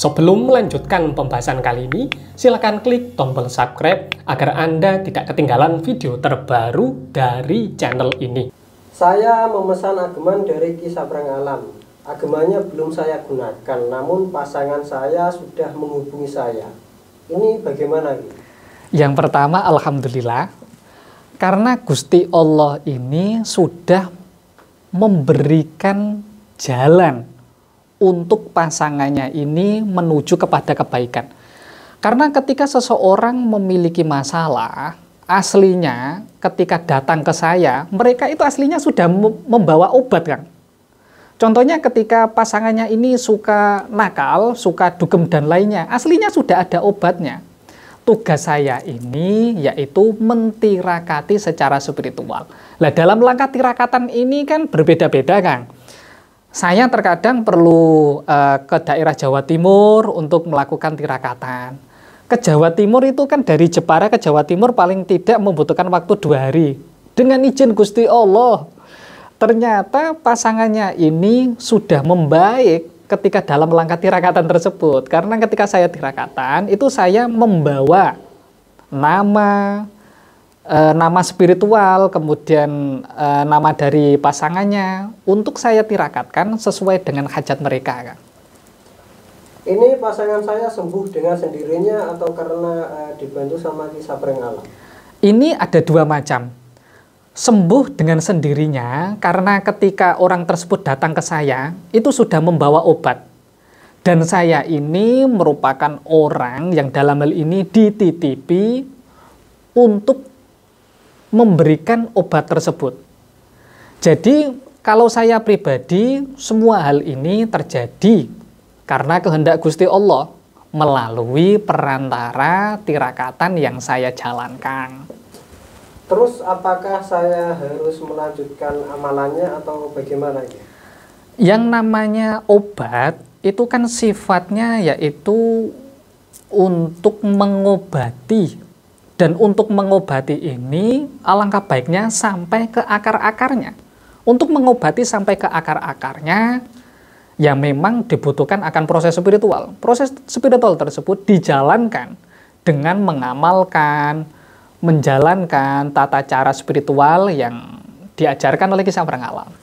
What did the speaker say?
Sebelum melanjutkan pembahasan kali ini, silakan klik tombol subscribe agar Anda tidak ketinggalan video terbaru dari channel ini. Saya memesan ageman dari Kisabrang Alam. Agemannya belum saya gunakan, namun pasangan saya sudah menghubungi saya. Ini bagaimana? Yang pertama, Alhamdulillah, karena Gusti Allah ini sudah memberikan jalan untuk pasangannya ini menuju kepada kebaikan. Karena ketika seseorang memiliki masalah, aslinya ketika datang ke saya, mereka itu aslinya sudah membawa obat kan. Contohnya ketika pasangannya ini suka nakal, suka dugem dan lainnya, aslinya sudah ada obatnya. Tugas saya ini yaitu mentirakati secara spiritual. Nah dalam langkah tirakatan ini kan berbeda-beda kan saya terkadang perlu uh, ke daerah Jawa Timur untuk melakukan tirakatan. Ke Jawa Timur itu kan dari Jepara ke Jawa Timur paling tidak membutuhkan waktu dua hari. Dengan izin Gusti Allah, ternyata pasangannya ini sudah membaik ketika dalam langkah tirakatan tersebut. Karena ketika saya tirakatan, itu saya membawa nama, e, nama spiritual, kemudian e, nama dari pasangannya untuk saya tirakatkan sesuai dengan hajat mereka. Kan? Ini pasangan saya sembuh dengan sendirinya atau karena e, dibantu sama kisah alam? Ini ada dua macam. Sembuh dengan sendirinya karena ketika orang tersebut datang ke saya itu sudah membawa obat. Dan saya ini merupakan orang yang dalam hal ini dititipi untuk memberikan obat tersebut. Jadi, kalau saya pribadi, semua hal ini terjadi karena kehendak Gusti Allah melalui perantara tirakatan yang saya jalankan. Terus apakah saya harus melanjutkan amalannya atau bagaimana? Yang namanya obat itu kan sifatnya yaitu untuk mengobati dan untuk mengobati ini, alangkah baiknya sampai ke akar-akarnya. Untuk mengobati sampai ke akar-akarnya, ya memang dibutuhkan akan proses spiritual. Proses spiritual tersebut dijalankan dengan mengamalkan, menjalankan tata cara spiritual yang diajarkan oleh kisah orang alam.